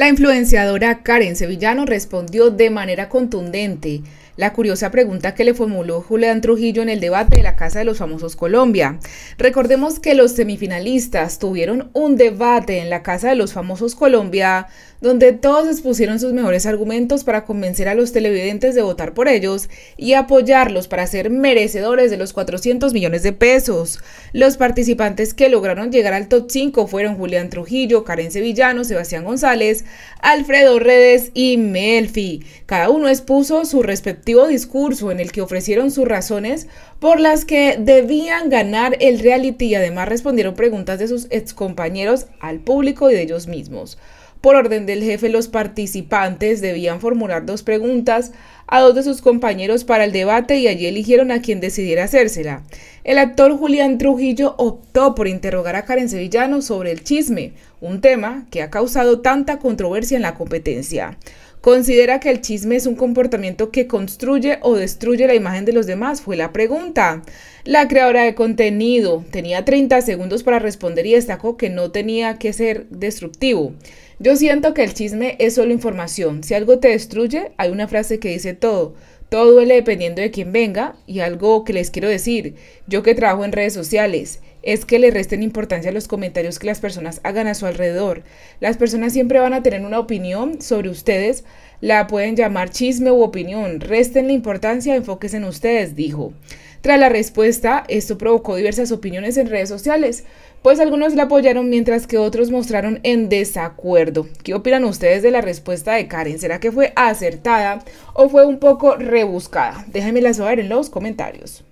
La influenciadora Karen Sevillano respondió de manera contundente la curiosa pregunta que le formuló Julián Trujillo en el debate de la Casa de los Famosos Colombia. Recordemos que los semifinalistas tuvieron un debate en la Casa de los Famosos Colombia donde todos expusieron sus mejores argumentos para convencer a los televidentes de votar por ellos y apoyarlos para ser merecedores de los 400 millones de pesos. Los participantes que lograron llegar al top 5 fueron Julián Trujillo, Karen Sevillano, Sebastián González, Alfredo Redes y Melfi. Cada uno expuso su respectivo discurso en el que ofrecieron sus razones por las que debían ganar el reality y además respondieron preguntas de sus excompañeros al público y de ellos mismos. Por orden del jefe, los participantes debían formular dos preguntas a dos de sus compañeros para el debate y allí eligieron a quien decidiera hacérsela. El actor Julián Trujillo optó por interrogar a Karen Sevillano sobre el chisme, un tema que ha causado tanta controversia en la competencia. ¿Considera que el chisme es un comportamiento que construye o destruye la imagen de los demás? Fue la pregunta. La creadora de contenido tenía 30 segundos para responder y destacó que no tenía que ser destructivo. Yo siento que el chisme es solo información. Si algo te destruye, hay una frase que dice todo. Todo duele dependiendo de quién venga y algo que les quiero decir, yo que trabajo en redes sociales, es que le resten importancia a los comentarios que las personas hagan a su alrededor. Las personas siempre van a tener una opinión sobre ustedes, la pueden llamar chisme u opinión, resten la importancia, enfóquense en ustedes, dijo. Tras la respuesta, esto provocó diversas opiniones en redes sociales, pues algunos la apoyaron mientras que otros mostraron en desacuerdo. ¿Qué opinan ustedes de la respuesta de Karen? ¿Será que fue acertada o fue un poco rebuscada? Déjenmela saber en los comentarios.